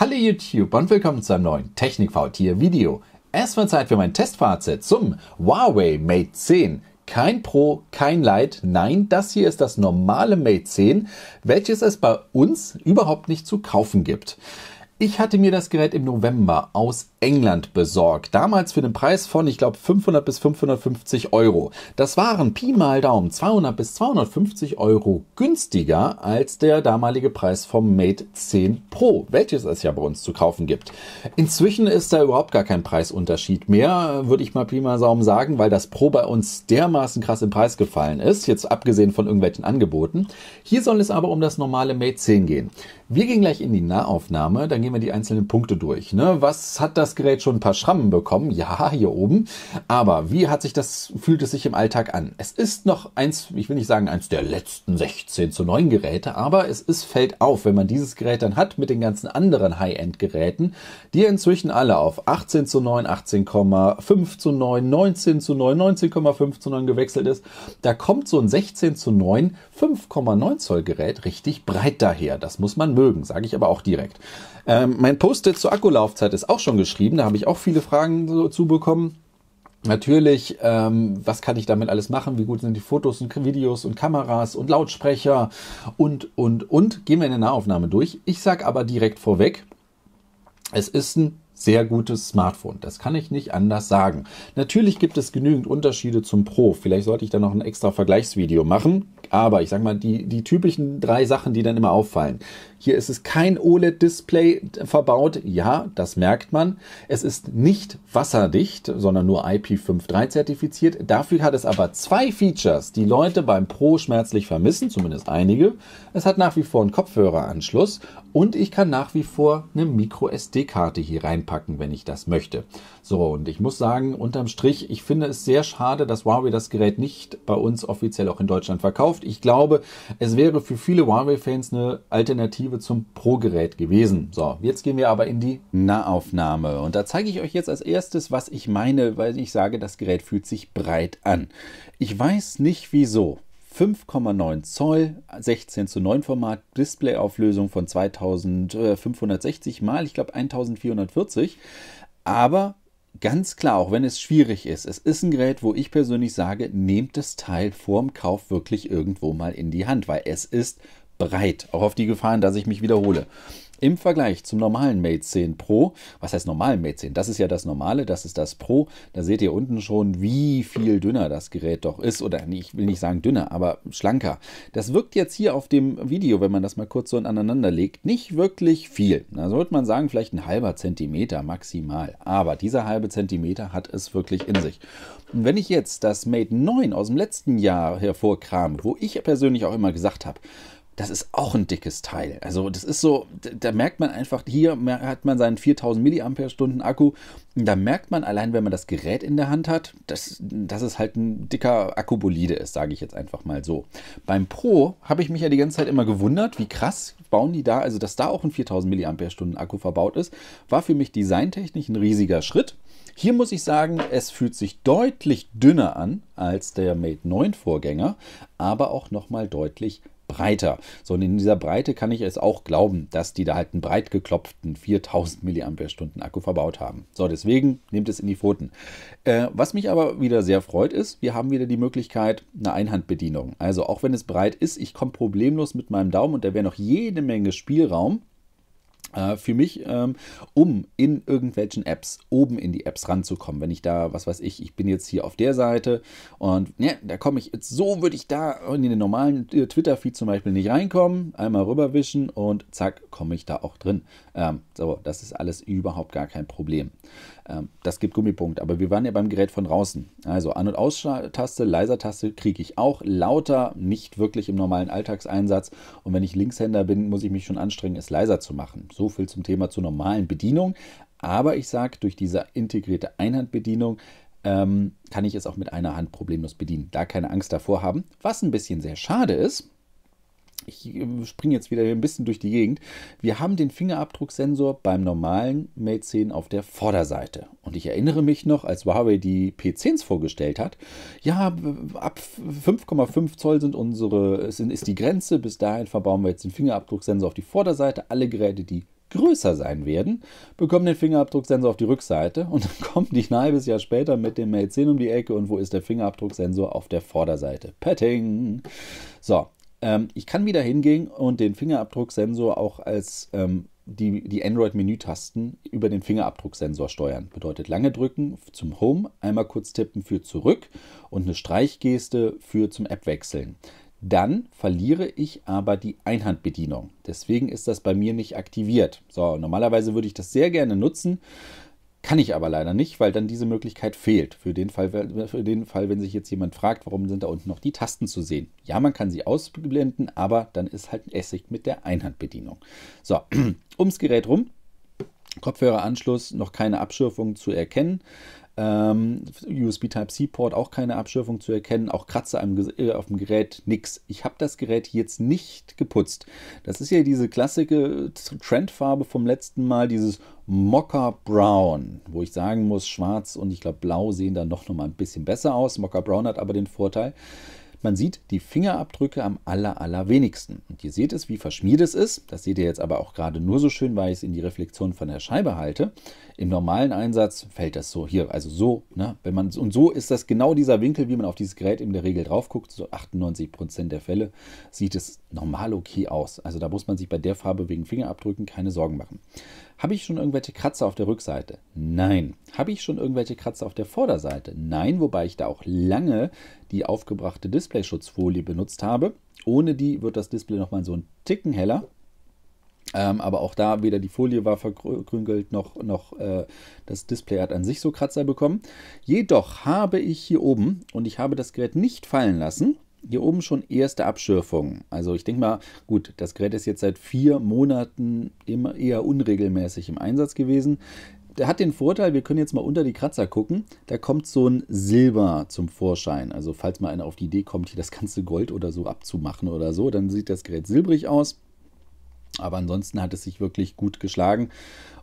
Hallo YouTube und willkommen zu einem neuen technik TechnikVT Video. Erstmal Zeit für mein Testfazit zum Huawei Mate 10. Kein Pro, kein Lite, nein, das hier ist das normale Mate 10, welches es bei uns überhaupt nicht zu kaufen gibt. Ich hatte mir das Gerät im November aus England besorgt. Damals für den Preis von, ich glaube, 500 bis 550 Euro. Das waren Pi mal Daumen 200 bis 250 Euro günstiger als der damalige Preis vom Mate 10 Pro, welches es ja bei uns zu kaufen gibt. Inzwischen ist da überhaupt gar kein Preisunterschied mehr, würde ich mal Pi mal Daumen sagen, weil das Pro bei uns dermaßen krass im Preis gefallen ist, jetzt abgesehen von irgendwelchen Angeboten. Hier soll es aber um das normale Mate 10 gehen. Wir gehen gleich in die Nahaufnahme, dann gehen wir die einzelnen Punkte durch. Ne? Was hat das das Gerät schon ein paar Schrammen bekommen. Ja, hier oben. Aber wie hat sich das, fühlt es sich im Alltag an? Es ist noch eins, ich will nicht sagen eins der letzten 16 zu 9 Geräte, aber es ist, fällt auf, wenn man dieses Gerät dann hat mit den ganzen anderen High-End-Geräten, die inzwischen alle auf 18 zu 9, 18,5 zu 9, 19 zu 9, 19,5 zu 9 gewechselt ist. Da kommt so ein 16 zu 9, 5,9 Zoll Gerät richtig breit daher. Das muss man mögen, sage ich aber auch direkt. Ähm, mein Post-it zur Akkulaufzeit ist auch schon geschrieben. Da habe ich auch viele Fragen so, zu bekommen. Natürlich, ähm, was kann ich damit alles machen? Wie gut sind die Fotos und Videos und Kameras und Lautsprecher und, und, und? Gehen wir in der Nahaufnahme durch. Ich sage aber direkt vorweg, es ist ein sehr gutes Smartphone. Das kann ich nicht anders sagen. Natürlich gibt es genügend Unterschiede zum Pro. Vielleicht sollte ich da noch ein extra Vergleichsvideo machen. Aber ich sage mal, die, die typischen drei Sachen, die dann immer auffallen. Hier ist es kein OLED-Display verbaut. Ja, das merkt man. Es ist nicht wasserdicht, sondern nur IP53 zertifiziert. Dafür hat es aber zwei Features, die Leute beim Pro schmerzlich vermissen, zumindest einige. Es hat nach wie vor einen Kopfhöreranschluss und ich kann nach wie vor eine Micro-SD-Karte hier reinpacken, wenn ich das möchte. So, und ich muss sagen, unterm Strich, ich finde es sehr schade, dass Huawei das Gerät nicht bei uns offiziell auch in Deutschland verkauft. Ich glaube, es wäre für viele Huawei-Fans eine Alternative Alternative zum Pro-Gerät gewesen. So, jetzt gehen wir aber in die Nahaufnahme. Und da zeige ich euch jetzt als erstes, was ich meine, weil ich sage, das Gerät fühlt sich breit an. Ich weiß nicht wieso. 5,9 Zoll, 16 zu 9 Format, Displayauflösung von 2560 mal, ich glaube 1440. Aber ganz klar, auch wenn es schwierig ist, es ist ein Gerät, wo ich persönlich sage, nehmt das Teil vorm Kauf wirklich irgendwo mal in die Hand, weil es ist breit, auch auf die Gefahren, dass ich mich wiederhole. Im Vergleich zum normalen Mate 10 Pro, was heißt normalen Mate 10? Das ist ja das normale, das ist das Pro. Da seht ihr unten schon, wie viel dünner das Gerät doch ist. Oder ich will nicht sagen dünner, aber schlanker. Das wirkt jetzt hier auf dem Video, wenn man das mal kurz so aneinander legt, nicht wirklich viel. Da sollte man sagen, vielleicht ein halber Zentimeter maximal. Aber dieser halbe Zentimeter hat es wirklich in sich. Und wenn ich jetzt das Mate 9 aus dem letzten Jahr hervorkram, wo ich persönlich auch immer gesagt habe, das ist auch ein dickes Teil. Also das ist so, da merkt man einfach, hier hat man seinen 4000 mAh Akku. Da merkt man allein, wenn man das Gerät in der Hand hat, dass, dass es halt ein dicker Akkubolide ist, sage ich jetzt einfach mal so. Beim Pro habe ich mich ja die ganze Zeit immer gewundert, wie krass bauen die da, also dass da auch ein 4000 mAh Akku verbaut ist, war für mich designtechnisch ein riesiger Schritt. Hier muss ich sagen, es fühlt sich deutlich dünner an als der Mate 9 Vorgänger, aber auch nochmal deutlich breiter. So, und in dieser Breite kann ich es auch glauben, dass die da halt einen breit geklopften 4000 mAh Akku verbaut haben. So, deswegen nehmt es in die Pfoten. Äh, was mich aber wieder sehr freut ist, wir haben wieder die Möglichkeit, eine Einhandbedienung. Also auch wenn es breit ist, ich komme problemlos mit meinem Daumen und da wäre noch jede Menge Spielraum äh, für mich, ähm, um in irgendwelchen Apps oben in die Apps ranzukommen. Wenn ich da, was weiß ich, ich bin jetzt hier auf der Seite und ne, da komme ich jetzt, so würde ich da in den normalen äh, Twitter-Feed zum Beispiel nicht reinkommen. Einmal rüberwischen und zack, komme ich da auch drin. Ähm, so, das ist alles überhaupt gar kein Problem. Ähm, das gibt Gummipunkt. Aber wir waren ja beim Gerät von draußen. Also An- und Aus-Taste, Leiser-Taste kriege ich auch. Lauter, nicht wirklich im normalen Alltagseinsatz. Und wenn ich Linkshänder bin, muss ich mich schon anstrengen, es leiser zu machen. So viel zum Thema zur normalen Bedienung. Aber ich sage, durch diese integrierte Einhandbedienung ähm, kann ich es auch mit einer Hand problemlos bedienen. Da keine Angst davor haben. Was ein bisschen sehr schade ist, ich ähm, springe jetzt wieder ein bisschen durch die Gegend. Wir haben den Fingerabdrucksensor beim normalen Mate 10 auf der Vorderseite. Und ich erinnere mich noch, als Huawei die P10s vorgestellt hat, ja, ab 5,5 Zoll sind unsere, sind, ist die Grenze. Bis dahin verbauen wir jetzt den Fingerabdrucksensor auf die Vorderseite. Alle Geräte, die größer sein werden, bekommen den Fingerabdrucksensor auf die Rückseite und dann kommen die ein halbes Jahr später mit dem Mate 10 um die Ecke und wo ist der Fingerabdrucksensor auf der Vorderseite? Petting! So, ähm, ich kann wieder hingehen und den Fingerabdrucksensor auch als ähm, die, die Android-Menütasten über den Fingerabdrucksensor steuern. Bedeutet lange drücken zum Home, einmal kurz tippen für zurück und eine Streichgeste für zum App wechseln. Dann verliere ich aber die Einhandbedienung. Deswegen ist das bei mir nicht aktiviert. So, normalerweise würde ich das sehr gerne nutzen kann ich aber leider nicht, weil dann diese Möglichkeit fehlt. Für den, Fall, für den Fall, wenn sich jetzt jemand fragt, warum sind da unten noch die Tasten zu sehen. Ja, man kann sie ausblenden, aber dann ist halt Essig mit der Einhandbedienung. So, ums Gerät rum. Kopfhöreranschluss, noch keine Abschürfung zu erkennen. Ähm, USB Type-C-Port auch keine Abschürfung zu erkennen, auch Kratzer äh, auf dem Gerät, nix. Ich habe das Gerät jetzt nicht geputzt. Das ist ja diese klassische Trendfarbe vom letzten Mal, dieses Mocker Brown, wo ich sagen muss, schwarz und ich glaube blau sehen dann noch, noch mal ein bisschen besser aus. Mocker Brown hat aber den Vorteil, man sieht die Fingerabdrücke am aller, allerwenigsten. Und ihr seht es, wie verschmiert es ist. Das seht ihr jetzt aber auch gerade nur so schön, weil ich es in die Reflexion von der Scheibe halte. Im normalen Einsatz fällt das so hier, also so. Ne? Wenn man, und so ist das genau dieser Winkel, wie man auf dieses Gerät in der Regel drauf guckt. So 98% Prozent der Fälle sieht es normal okay aus. Also da muss man sich bei der Farbe wegen Fingerabdrücken keine Sorgen machen. Habe ich schon irgendwelche Kratzer auf der Rückseite? Nein. Habe ich schon irgendwelche Kratzer auf der Vorderseite? Nein, wobei ich da auch lange die aufgebrachte Displayschutzfolie benutzt habe. Ohne die wird das Display nochmal so ein Ticken heller. Ähm, aber auch da weder die Folie war verkrüngelt noch, noch äh, das Display hat an sich so Kratzer bekommen. Jedoch habe ich hier oben, und ich habe das Gerät nicht fallen lassen, hier oben schon erste Abschürfungen. Also ich denke mal, gut, das Gerät ist jetzt seit vier Monaten immer eher unregelmäßig im Einsatz gewesen der hat den Vorteil, wir können jetzt mal unter die Kratzer gucken, da kommt so ein Silber zum Vorschein. Also falls mal einer auf die Idee kommt, hier das ganze Gold oder so abzumachen oder so, dann sieht das Gerät silbrig aus. Aber ansonsten hat es sich wirklich gut geschlagen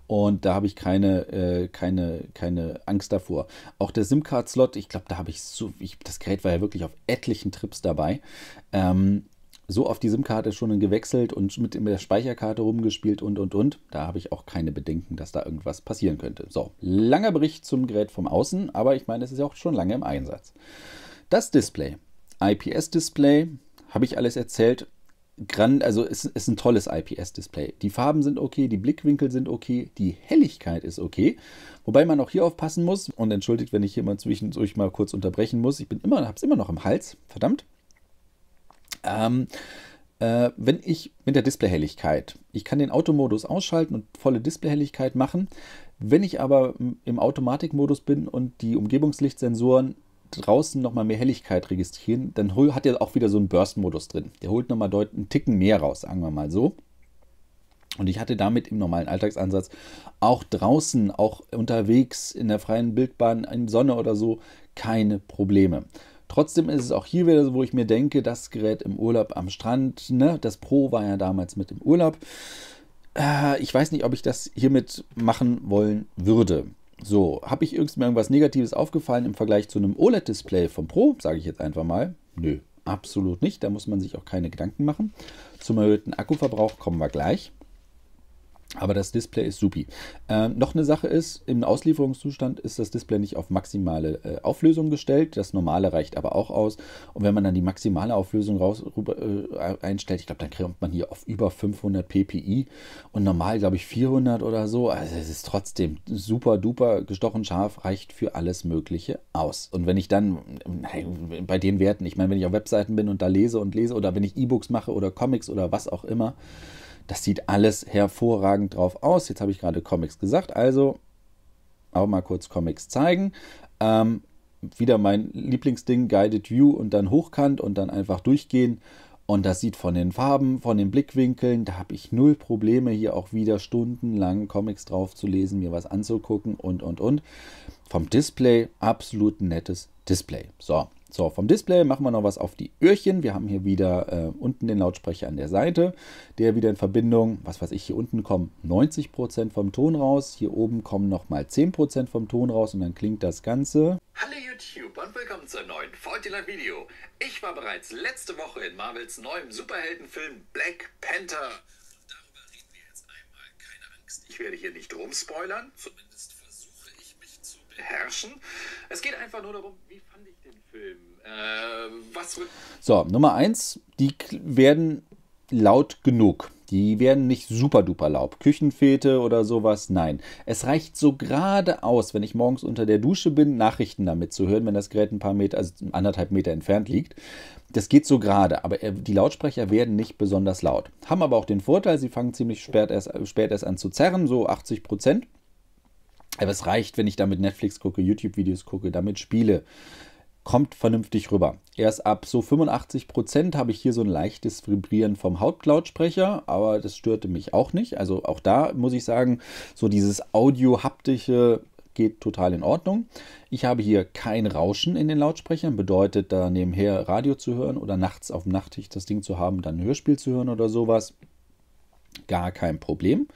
und da habe ich keine, äh, keine, keine Angst davor. Auch der SIM-Card-Slot, ich glaube, da habe ich so, ich, das Gerät war ja wirklich auf etlichen Trips dabei. Ähm, so auf die SIM-Karte schon gewechselt und mit der Speicherkarte rumgespielt und und und. Da habe ich auch keine Bedenken, dass da irgendwas passieren könnte. So, langer Bericht zum Gerät vom Außen, aber ich meine, es ist ja auch schon lange im Einsatz. Das Display, IPS-Display, habe ich alles erzählt. Grand, also es ist, ist ein tolles IPS-Display. Die Farben sind okay, die Blickwinkel sind okay, die Helligkeit ist okay. Wobei man auch hier aufpassen muss und entschuldigt, wenn ich hier mal zwischendurch mal kurz unterbrechen muss. Ich bin immer, habe es immer noch im Hals, verdammt. Ähm, äh, wenn ich mit der Displayhelligkeit, ich kann den Automodus ausschalten und volle Displayhelligkeit machen. Wenn ich aber im Automatikmodus bin und die Umgebungslichtsensoren draußen nochmal mehr Helligkeit registrieren, dann hat er auch wieder so einen Burst-Modus drin. Der holt nochmal einen Ticken mehr raus, sagen wir mal so. Und ich hatte damit im normalen Alltagsansatz auch draußen, auch unterwegs in der freien Bildbahn, in Sonne oder so, keine Probleme. Trotzdem ist es auch hier wieder so, wo ich mir denke, das Gerät im Urlaub am Strand, ne? das Pro war ja damals mit im Urlaub. Äh, ich weiß nicht, ob ich das hiermit machen wollen würde. So, habe ich irgendwas Negatives aufgefallen im Vergleich zu einem OLED-Display vom Pro, sage ich jetzt einfach mal? Nö, absolut nicht. Da muss man sich auch keine Gedanken machen. Zum erhöhten Akkuverbrauch kommen wir gleich. Aber das Display ist supi. Ähm, noch eine Sache ist, im Auslieferungszustand ist das Display nicht auf maximale äh, Auflösung gestellt. Das normale reicht aber auch aus. Und wenn man dann die maximale Auflösung raus, rüber, äh, einstellt, ich glaube, dann kommt man hier auf über 500 ppi und normal, glaube ich, 400 oder so. Also es ist trotzdem super duper gestochen scharf, reicht für alles Mögliche aus. Und wenn ich dann äh, bei den Werten, ich meine, wenn ich auf Webseiten bin und da lese und lese oder wenn ich E-Books mache oder Comics oder was auch immer, das sieht alles hervorragend drauf aus. Jetzt habe ich gerade Comics gesagt, also auch mal kurz Comics zeigen. Ähm, wieder mein Lieblingsding, Guided View und dann hochkant und dann einfach durchgehen. Und das sieht von den Farben, von den Blickwinkeln, da habe ich null Probleme, hier auch wieder stundenlang Comics drauf zu lesen, mir was anzugucken und, und, und. Vom Display absolut nettes Display. So, so, vom Display machen wir noch was auf die Öhrchen. Wir haben hier wieder äh, unten den Lautsprecher an der Seite, der wieder in Verbindung, was weiß ich, hier unten kommen 90% vom Ton raus, hier oben kommen nochmal 10% vom Ton raus und dann klingt das Ganze. Hallo YouTube und willkommen zu einem neuen Fortiland Video. Ich war bereits letzte Woche in Marvels neuem Superheldenfilm Black Panther. Darüber reden wir jetzt einmal, keine Angst. Ich werde hier nicht rumspoilern, zumindest herrschen. Es geht einfach nur darum, wie fand ich den Film? Äh, was so, Nummer eins, die werden laut genug. Die werden nicht super duper laub. Küchenfete oder sowas, nein. Es reicht so gerade aus, wenn ich morgens unter der Dusche bin, Nachrichten damit zu hören, wenn das Gerät ein paar Meter, also anderthalb Meter entfernt liegt. Das geht so gerade, aber die Lautsprecher werden nicht besonders laut. Haben aber auch den Vorteil, sie fangen ziemlich spät erst, spät erst an zu zerren, so 80 Prozent. Aber es reicht, wenn ich damit Netflix gucke, YouTube-Videos gucke, damit spiele. Kommt vernünftig rüber. Erst ab so 85% Prozent habe ich hier so ein leichtes Vibrieren vom Hauptlautsprecher, aber das störte mich auch nicht. Also auch da muss ich sagen, so dieses audio-haptische geht total in Ordnung. Ich habe hier kein Rauschen in den Lautsprechern, bedeutet da nebenher Radio zu hören oder nachts auf dem Nachttisch das Ding zu haben, dann ein Hörspiel zu hören oder sowas. Gar kein Problem.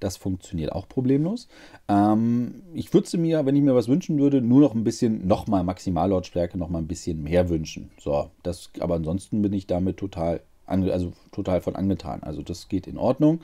Das funktioniert auch problemlos. Ähm, ich würde mir, wenn ich mir was wünschen würde, nur noch ein bisschen, nochmal Maximallautstärke, nochmal ein bisschen mehr wünschen. So, das, aber ansonsten bin ich damit total, ange, also total von angetan. Also das geht in Ordnung.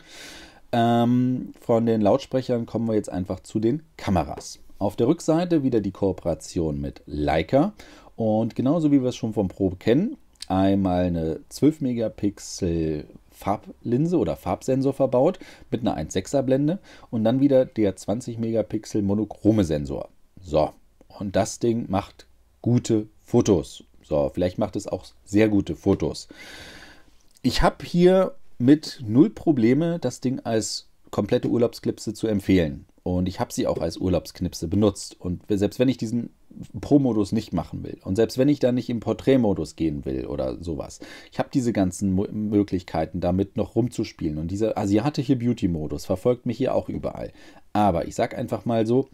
Ähm, von den Lautsprechern kommen wir jetzt einfach zu den Kameras. Auf der Rückseite wieder die Kooperation mit Leica. Und genauso wie wir es schon vom Probe kennen, einmal eine 12 Megapixel Farblinse oder Farbsensor verbaut mit einer 1,6er Blende und dann wieder der 20 Megapixel monochrome Sensor. So, und das Ding macht gute Fotos. So, vielleicht macht es auch sehr gute Fotos. Ich habe hier mit null Probleme das Ding als komplette Urlaubsklipse zu empfehlen. Und ich habe sie auch als Urlaubsknipse benutzt. Und selbst wenn ich diesen Pro-Modus nicht machen will. Und selbst wenn ich da nicht im Porträtmodus gehen will oder sowas, ich habe diese ganzen Mo Möglichkeiten, damit noch rumzuspielen. Und dieser asiatische Beauty-Modus verfolgt mich hier auch überall. Aber ich sag einfach mal so: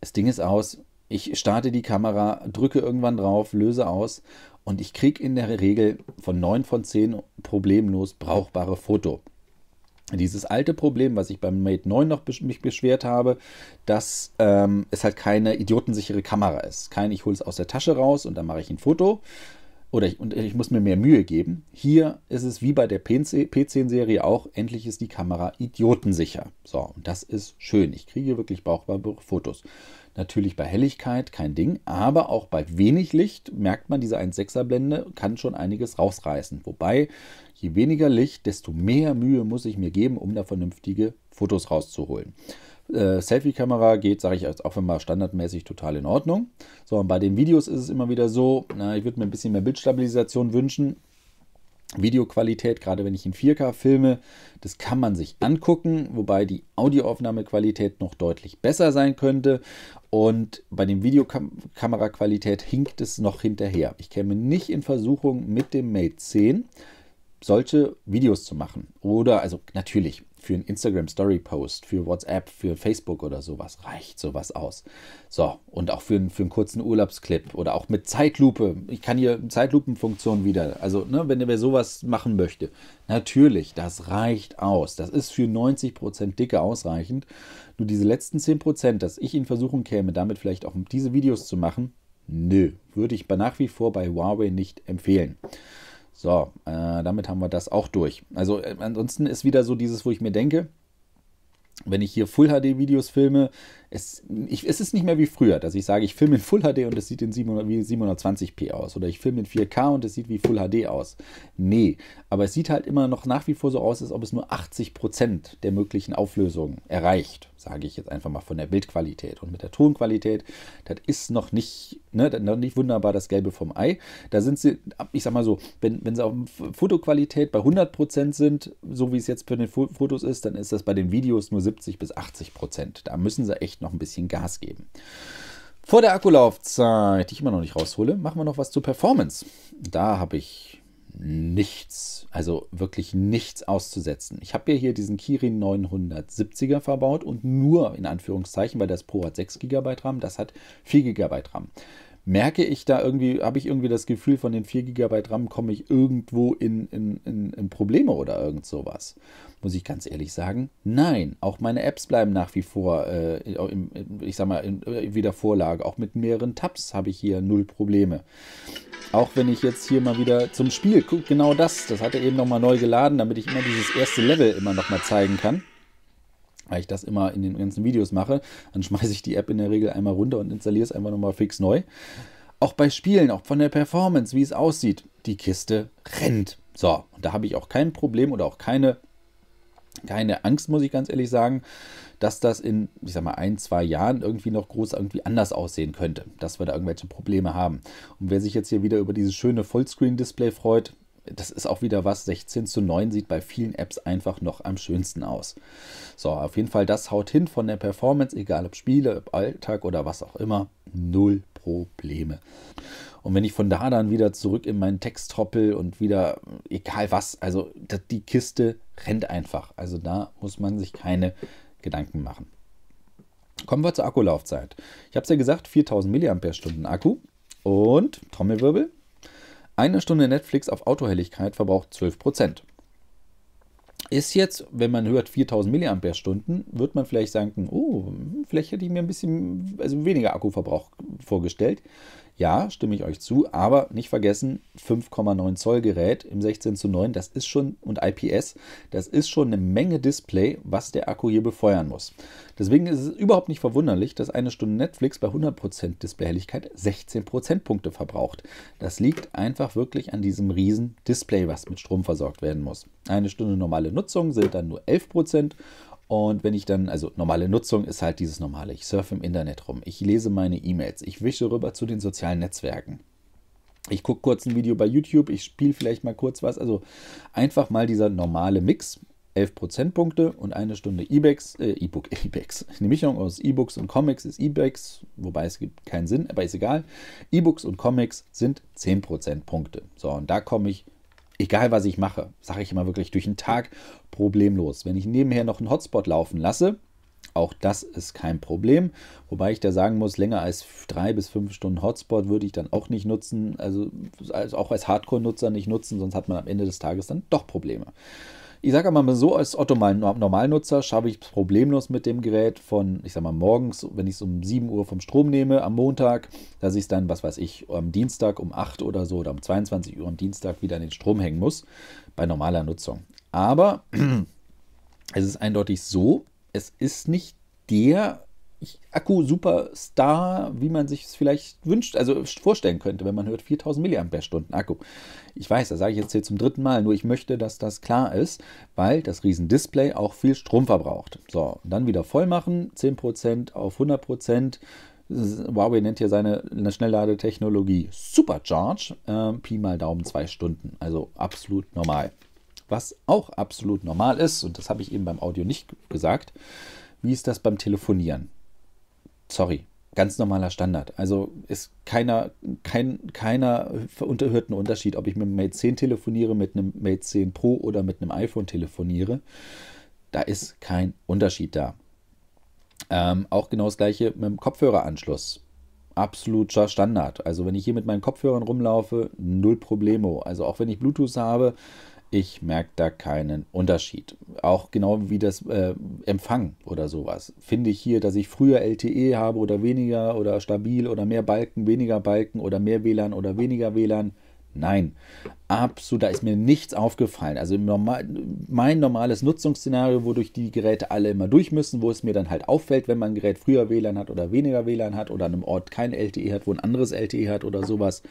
Das Ding ist aus, ich starte die Kamera, drücke irgendwann drauf, löse aus und ich kriege in der Regel von 9 von 10 problemlos brauchbare Foto dieses alte Problem, was ich beim Mate 9 noch besch mich beschwert habe, dass ähm, es halt keine idiotensichere Kamera ist. Kein, ich hole es aus der Tasche raus und dann mache ich ein Foto. Oder ich, und ich muss mir mehr Mühe geben. Hier ist es wie bei der P10-Serie auch, endlich ist die Kamera idiotensicher. So, und das ist schön. Ich kriege wirklich brauchbare Fotos. Natürlich bei Helligkeit kein Ding, aber auch bei wenig Licht merkt man, diese 1,6er Blende kann schon einiges rausreißen. Wobei, je weniger Licht, desto mehr Mühe muss ich mir geben, um da vernünftige Fotos rauszuholen. Äh, Selfie-Kamera geht, sage ich jetzt auch immer standardmäßig total in Ordnung. So, und bei den Videos ist es immer wieder so, na, ich würde mir ein bisschen mehr Bildstabilisation wünschen. Videoqualität, gerade wenn ich in 4K filme, das kann man sich angucken, wobei die Audioaufnahmequalität noch deutlich besser sein könnte. Und bei den Videokameraqualität hinkt es noch hinterher. Ich käme nicht in Versuchung mit dem Mate 10 solche Videos zu machen. Oder, also natürlich, für einen Instagram-Story-Post, für WhatsApp, für Facebook oder sowas reicht sowas aus. So, und auch für einen, für einen kurzen Urlaubsclip oder auch mit Zeitlupe. Ich kann hier Zeitlupenfunktion wieder. Also, ne, wenn wer sowas machen möchte, natürlich, das reicht aus. Das ist für 90% Dicke ausreichend. Nur diese letzten 10%, dass ich in Versuchung käme, damit vielleicht auch diese Videos zu machen, nö, würde ich nach wie vor bei Huawei nicht empfehlen. So, äh, damit haben wir das auch durch. Also äh, ansonsten ist wieder so dieses, wo ich mir denke, wenn ich hier Full HD-Videos filme, es, ich, es ist nicht mehr wie früher, dass ich sage, ich filme in Full HD und es sieht in 700, wie 720p aus oder ich filme in 4K und es sieht wie Full HD aus. Nee, aber es sieht halt immer noch nach wie vor so aus, als ob es nur 80% der möglichen Auflösung erreicht, sage ich jetzt einfach mal von der Bildqualität und mit der Tonqualität. Das ist noch nicht, ne, noch nicht wunderbar das Gelbe vom Ei. Da sind sie, ich sag mal so, wenn, wenn sie auf Fotoqualität bei 100% sind, so wie es jetzt bei den Fotos ist, dann ist das bei den Videos nur 70 bis 80%. Da müssen sie echt noch ein bisschen Gas geben. Vor der Akkulaufzeit, die ich immer noch nicht raushole, machen wir noch was zur Performance. Da habe ich nichts, also wirklich nichts auszusetzen. Ich habe ja hier diesen Kirin 970er verbaut und nur in Anführungszeichen, weil das Pro hat 6 GB RAM, das hat 4 GB RAM merke ich da irgendwie, habe ich irgendwie das Gefühl, von den 4 GB RAM komme ich irgendwo in, in, in, in, Probleme oder irgend sowas. Muss ich ganz ehrlich sagen, nein. Auch meine Apps bleiben nach wie vor, äh, im, ich sag mal, in, äh, wieder Vorlage. Auch mit mehreren Tabs habe ich hier null Probleme. Auch wenn ich jetzt hier mal wieder zum Spiel gucke, genau das, das hat er eben nochmal neu geladen, damit ich immer dieses erste Level immer nochmal zeigen kann weil ich das immer in den ganzen Videos mache, dann schmeiße ich die App in der Regel einmal runter und installiere es einfach nochmal fix neu. Auch bei Spielen, auch von der Performance, wie es aussieht, die Kiste rennt. So, und da habe ich auch kein Problem oder auch keine, keine Angst, muss ich ganz ehrlich sagen, dass das in, ich sag mal, ein, zwei Jahren irgendwie noch groß irgendwie anders aussehen könnte, dass wir da irgendwelche Probleme haben. Und wer sich jetzt hier wieder über dieses schöne Vollscreen-Display freut, das ist auch wieder was, 16 zu 9 sieht bei vielen Apps einfach noch am schönsten aus. So, auf jeden Fall, das haut hin von der Performance, egal ob Spiele, ob Alltag oder was auch immer, null Probleme. Und wenn ich von da dann wieder zurück in meinen Text hoppel und wieder, egal was, also die Kiste rennt einfach. Also da muss man sich keine Gedanken machen. Kommen wir zur Akkulaufzeit. Ich habe es ja gesagt, 4000 mAh Akku und Trommelwirbel eine Stunde Netflix auf Autohelligkeit verbraucht 12%. Ist jetzt, wenn man hört 4000 mAh, wird man vielleicht sagen, oh, vielleicht hätte ich mir ein bisschen also weniger Akkuverbrauch vorgestellt. Ja, stimme ich euch zu, aber nicht vergessen, 5,9 Zoll Gerät im 16 zu 9, das ist schon, und IPS, das ist schon eine Menge Display, was der Akku hier befeuern muss. Deswegen ist es überhaupt nicht verwunderlich, dass eine Stunde Netflix bei 100% Displayhelligkeit 16 Punkte verbraucht. Das liegt einfach wirklich an diesem riesen Display, was mit Strom versorgt werden muss. Eine Stunde normale Nutzung sind dann nur 11% und wenn ich dann, also normale Nutzung ist halt dieses normale. Ich surfe im Internet rum, ich lese meine E-Mails, ich wische rüber zu den sozialen Netzwerken. Ich gucke kurz ein Video bei YouTube, ich spiele vielleicht mal kurz was. Also einfach mal dieser normale Mix. 11 Prozentpunkte und eine Stunde E-Books, äh, E-Book, E-Books. Eine Mischung aus E-Books und Comics ist E-Books, wobei es gibt keinen Sinn, aber ist egal. E-Books und Comics sind 10 Prozentpunkte. So, und da komme ich egal was ich mache, sage ich immer wirklich durch den Tag problemlos. Wenn ich nebenher noch einen Hotspot laufen lasse, auch das ist kein Problem. Wobei ich da sagen muss, länger als drei bis fünf Stunden Hotspot würde ich dann auch nicht nutzen. Also, also auch als Hardcore-Nutzer nicht nutzen, sonst hat man am Ende des Tages dann doch Probleme ich sage mal so, als Otto mal Normalnutzer schaffe ich es problemlos mit dem Gerät von, ich sage mal morgens, wenn ich es um 7 Uhr vom Strom nehme, am Montag, dass ich es dann, was weiß ich, am Dienstag um 8 oder so oder um 22 Uhr am Dienstag wieder in den Strom hängen muss, bei normaler Nutzung. Aber es ist eindeutig so, es ist nicht der Akku-Superstar, wie man sich es vielleicht wünscht, also vorstellen könnte, wenn man hört 4000 mAh Akku. Ich weiß, das sage ich jetzt hier zum dritten Mal, nur ich möchte, dass das klar ist, weil das Riesendisplay auch viel Strom verbraucht. So, dann wieder voll machen, 10% auf 100%. Huawei nennt hier seine Schnellladetechnologie Supercharge, äh, Pi mal Daumen zwei Stunden, also absolut normal. Was auch absolut normal ist, und das habe ich eben beim Audio nicht gesagt, wie ist das beim Telefonieren? sorry, ganz normaler Standard. Also ist keiner, kein, keiner hört Unterschied, ob ich mit einem Mate 10 telefoniere, mit einem Mate 10 Pro oder mit einem iPhone telefoniere. Da ist kein Unterschied da. Ähm, auch genau das gleiche mit dem Kopfhöreranschluss. Absoluter Standard. Also wenn ich hier mit meinen Kopfhörern rumlaufe, null Problemo. Also auch wenn ich Bluetooth habe, ich merke da keinen Unterschied. Auch genau wie das äh, Empfang oder sowas. Finde ich hier, dass ich früher LTE habe oder weniger oder stabil oder mehr Balken, weniger Balken oder mehr WLAN oder weniger WLAN. Nein, absolut, da ist mir nichts aufgefallen. Also normal, mein normales Nutzungsszenario, wodurch die Geräte alle immer durch müssen, wo es mir dann halt auffällt, wenn mein Gerät früher WLAN hat oder weniger WLAN hat oder an einem Ort kein LTE hat, wo ein anderes LTE hat oder sowas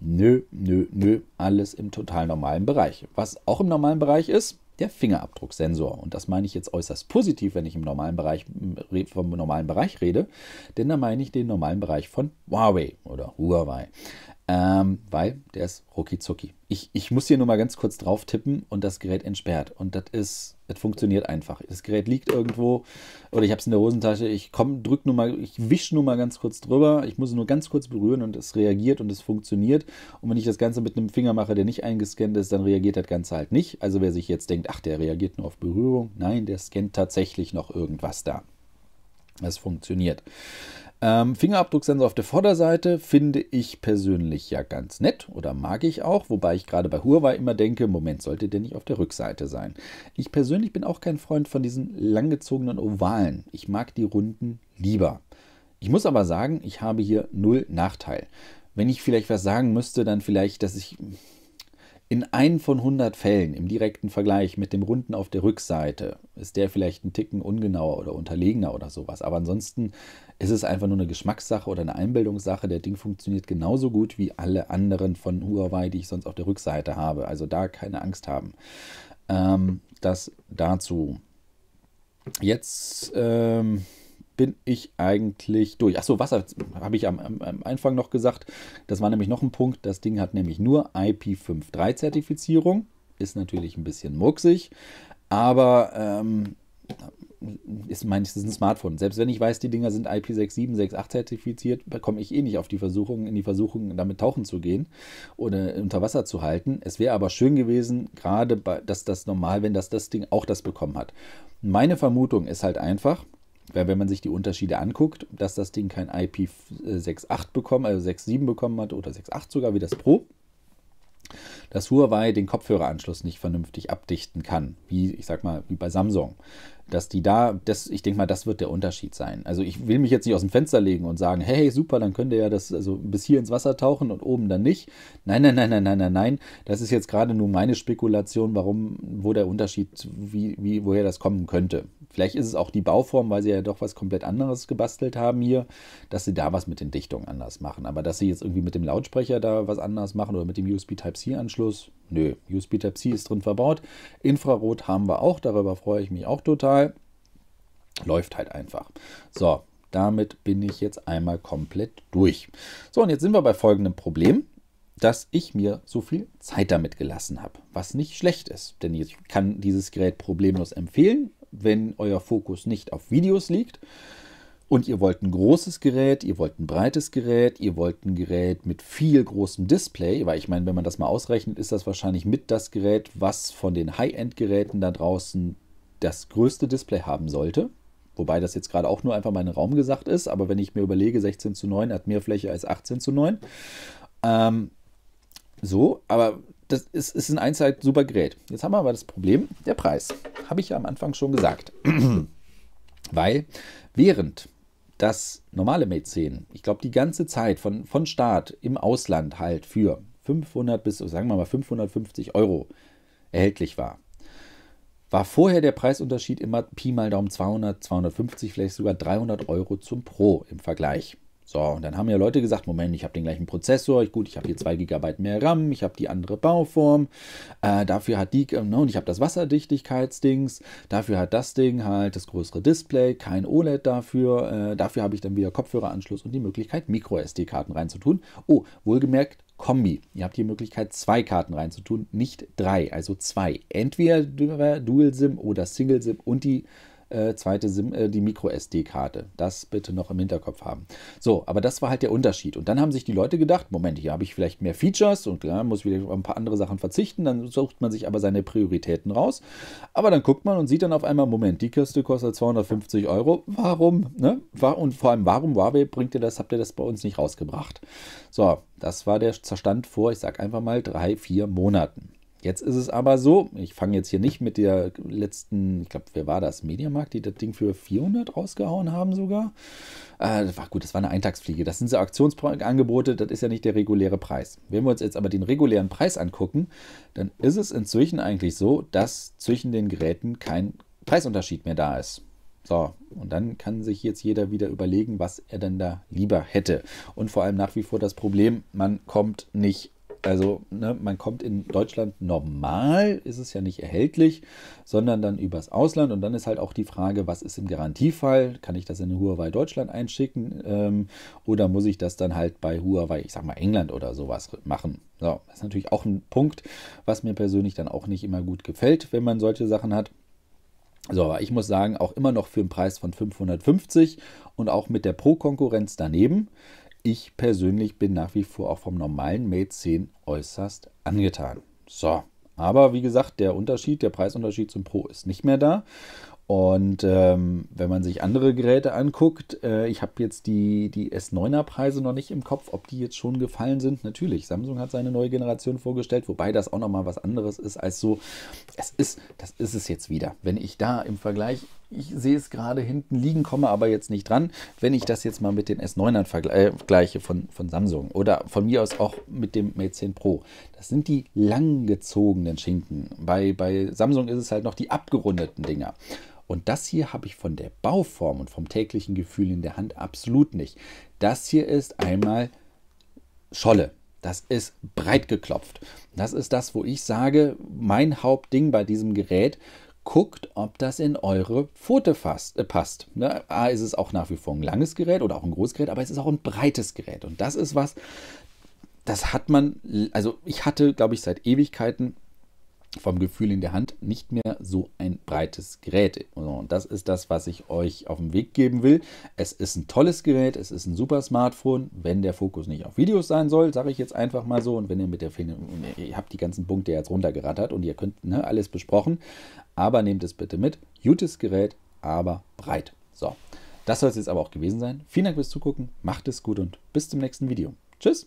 Nö, nö, nö, alles im total normalen Bereich. Was auch im normalen Bereich ist, der Fingerabdrucksensor. Und das meine ich jetzt äußerst positiv, wenn ich im normalen Bereich, vom normalen Bereich rede, denn da meine ich den normalen Bereich von Huawei oder Huawei. Ähm, weil der ist rucki zucki. Ich, ich muss hier nur mal ganz kurz drauf tippen und das Gerät entsperrt. Und das ist, das funktioniert einfach. Das Gerät liegt irgendwo oder ich habe es in der Hosentasche. Ich komm, drück nur mal, ich wische nur mal ganz kurz drüber. Ich muss es nur ganz kurz berühren und es reagiert und es funktioniert. Und wenn ich das Ganze mit einem Finger mache, der nicht eingescannt ist, dann reagiert das Ganze halt nicht. Also wer sich jetzt denkt, ach, der reagiert nur auf Berührung. Nein, der scannt tatsächlich noch irgendwas da. Es funktioniert. Ähm, Fingerabdrucksensor auf der Vorderseite finde ich persönlich ja ganz nett oder mag ich auch, wobei ich gerade bei Huawei immer denke, Moment, sollte der nicht auf der Rückseite sein. Ich persönlich bin auch kein Freund von diesen langgezogenen Ovalen. Ich mag die runden lieber. Ich muss aber sagen, ich habe hier null Nachteil. Wenn ich vielleicht was sagen müsste, dann vielleicht, dass ich in einem von 100 Fällen im direkten Vergleich mit dem Runden auf der Rückseite ist der vielleicht einen Ticken ungenauer oder unterlegener oder sowas. Aber ansonsten ist es einfach nur eine Geschmackssache oder eine Einbildungssache. Der Ding funktioniert genauso gut wie alle anderen von Huawei, die ich sonst auf der Rückseite habe. Also da keine Angst haben. Ähm, das dazu. Jetzt ähm, bin ich eigentlich durch. Achso, Wasser habe ich am, am, Anfang noch gesagt. Das war nämlich noch ein Punkt. Das Ding hat nämlich nur IP53-Zertifizierung. Ist natürlich ein bisschen mucksig, aber ähm, ist meistens ein Smartphone. Selbst wenn ich weiß, die Dinger sind IP67, 68 zertifiziert, komme ich eh nicht auf die Versuchung, in die Versuchung, damit tauchen zu gehen oder unter Wasser zu halten. Es wäre aber schön gewesen, gerade dass das normal, wenn das das Ding auch das bekommen hat. Meine Vermutung ist halt einfach, weil wenn man sich die Unterschiede anguckt, dass das Ding kein IP68 äh, bekommen, also 6.7 bekommen hat oder 6.8 sogar wie das Pro, dass Huawei den Kopfhöreranschluss nicht vernünftig abdichten kann, wie ich sag mal, wie bei Samsung. Dass die da, das, ich denke mal, das wird der Unterschied sein. Also ich will mich jetzt nicht aus dem Fenster legen und sagen, hey, super, dann könnt ihr ja das also bis hier ins Wasser tauchen und oben dann nicht. Nein, nein, nein, nein, nein, nein, nein. Das ist jetzt gerade nur meine Spekulation, warum, wo der Unterschied, wie, wie, woher das kommen könnte. Vielleicht ist es auch die Bauform, weil sie ja doch was komplett anderes gebastelt haben hier, dass sie da was mit den Dichtungen anders machen. Aber dass sie jetzt irgendwie mit dem Lautsprecher da was anders machen oder mit dem USB Type-C-Anschluss, nö, USB Type-C ist drin verbaut. Infrarot haben wir auch, darüber freue ich mich auch total. Läuft halt einfach. So, damit bin ich jetzt einmal komplett durch. So, und jetzt sind wir bei folgendem Problem dass ich mir so viel Zeit damit gelassen habe, was nicht schlecht ist, denn ich kann dieses Gerät problemlos empfehlen wenn euer Fokus nicht auf Videos liegt und ihr wollt ein großes Gerät, ihr wollt ein breites Gerät, ihr wollt ein Gerät mit viel großem Display, weil ich meine, wenn man das mal ausrechnet, ist das wahrscheinlich mit das Gerät, was von den High-End-Geräten da draußen das größte Display haben sollte. Wobei das jetzt gerade auch nur einfach mal Raum gesagt ist, aber wenn ich mir überlege, 16 zu 9 hat mehr Fläche als 18 zu 9. Ähm, so, aber das ist, ist in Einzeit super Gerät. Jetzt haben wir aber das Problem, der Preis. Habe ich ja am Anfang schon gesagt. Weil während das normale Mate 10, ich glaube, die ganze Zeit von, von Start im Ausland halt für 500 bis, sagen wir mal, 550 Euro erhältlich war, war vorher der Preisunterschied immer Pi mal Daumen 200, 250, vielleicht sogar 300 Euro zum Pro im Vergleich. So, und dann haben ja Leute gesagt, Moment, ich habe den gleichen Prozessor, ich, gut, ich habe hier 2 GB mehr RAM, ich habe die andere Bauform, äh, dafür hat die, äh, ne, und ich habe das Wasserdichtigkeitsdings, dafür hat das Ding halt das größere Display, kein OLED dafür, äh, dafür habe ich dann wieder Kopfhöreranschluss und die Möglichkeit, Micro-SD-Karten reinzutun. Oh, wohlgemerkt, Kombi. Ihr habt die Möglichkeit, zwei Karten reinzutun, nicht drei, also zwei. Entweder Dual-SIM oder Single-SIM und die äh, zweite SIM, äh, die Micro-SD-Karte. Das bitte noch im Hinterkopf haben. So, aber das war halt der Unterschied. Und dann haben sich die Leute gedacht, Moment, hier habe ich vielleicht mehr Features und ja, muss wieder auf ein paar andere Sachen verzichten. Dann sucht man sich aber seine Prioritäten raus. Aber dann guckt man und sieht dann auf einmal, Moment, die Kiste kostet 250 Euro. Warum? Ne? Und vor allem, warum Huawei bringt ihr das, habt ihr das bei uns nicht rausgebracht? So, das war der Zerstand vor, ich sage einfach mal, drei, vier Monaten. Jetzt ist es aber so, ich fange jetzt hier nicht mit der letzten, ich glaube, wer war das? Mediamarkt, die das Ding für 400 rausgehauen haben sogar. Äh, war gut, das war eine Eintagsfliege. Das sind so Aktionsangebote, das ist ja nicht der reguläre Preis. Wenn wir uns jetzt aber den regulären Preis angucken, dann ist es inzwischen eigentlich so, dass zwischen den Geräten kein Preisunterschied mehr da ist. So, und dann kann sich jetzt jeder wieder überlegen, was er denn da lieber hätte. Und vor allem nach wie vor das Problem, man kommt nicht also ne, man kommt in Deutschland normal, ist es ja nicht erhältlich, sondern dann übers Ausland. Und dann ist halt auch die Frage, was ist im Garantiefall? Kann ich das in Huawei Deutschland einschicken ähm, oder muss ich das dann halt bei Huawei, ich sag mal England oder sowas machen? So, das ist natürlich auch ein Punkt, was mir persönlich dann auch nicht immer gut gefällt, wenn man solche Sachen hat. So, aber ich muss sagen, auch immer noch für einen Preis von 550 und auch mit der Pro-Konkurrenz daneben ich persönlich bin nach wie vor auch vom normalen Mate 10 äußerst angetan. So, aber wie gesagt, der Unterschied, der Preisunterschied zum Pro ist nicht mehr da. Und ähm, wenn man sich andere Geräte anguckt, äh, ich habe jetzt die, die S9er Preise noch nicht im Kopf, ob die jetzt schon gefallen sind. Natürlich, Samsung hat seine neue Generation vorgestellt, wobei das auch nochmal was anderes ist als so, es ist, das ist es jetzt wieder. Wenn ich da im Vergleich ich sehe es gerade hinten liegen, komme aber jetzt nicht dran, wenn ich das jetzt mal mit den S9ern äh, vergleiche von, von Samsung oder von mir aus auch mit dem Mate 10 Pro. Das sind die langgezogenen Schinken. Bei, bei Samsung ist es halt noch die abgerundeten Dinger. Und das hier habe ich von der Bauform und vom täglichen Gefühl in der Hand absolut nicht. Das hier ist einmal Scholle. Das ist breit geklopft. Das ist das, wo ich sage, mein Hauptding bei diesem Gerät, guckt, ob das in eure Pfote fast, äh, passt. Ne? A ist es auch nach wie vor ein langes Gerät oder auch ein großes Gerät, aber es ist auch ein breites Gerät. Und das ist was, das hat man, also ich hatte, glaube ich, seit Ewigkeiten vom Gefühl in der Hand nicht mehr so ein breites Gerät. Und das ist das, was ich euch auf den Weg geben will. Es ist ein tolles Gerät, es ist ein super Smartphone, wenn der Fokus nicht auf Videos sein soll, sage ich jetzt einfach mal so. Und wenn ihr mit der Film, ihr habt die ganzen Punkte jetzt runtergerattert und ihr könnt ne, alles besprochen, aber nehmt es bitte mit. Gutes Gerät, aber breit. So, das soll es jetzt aber auch gewesen sein. Vielen Dank fürs Zugucken, macht es gut und bis zum nächsten Video. Tschüss!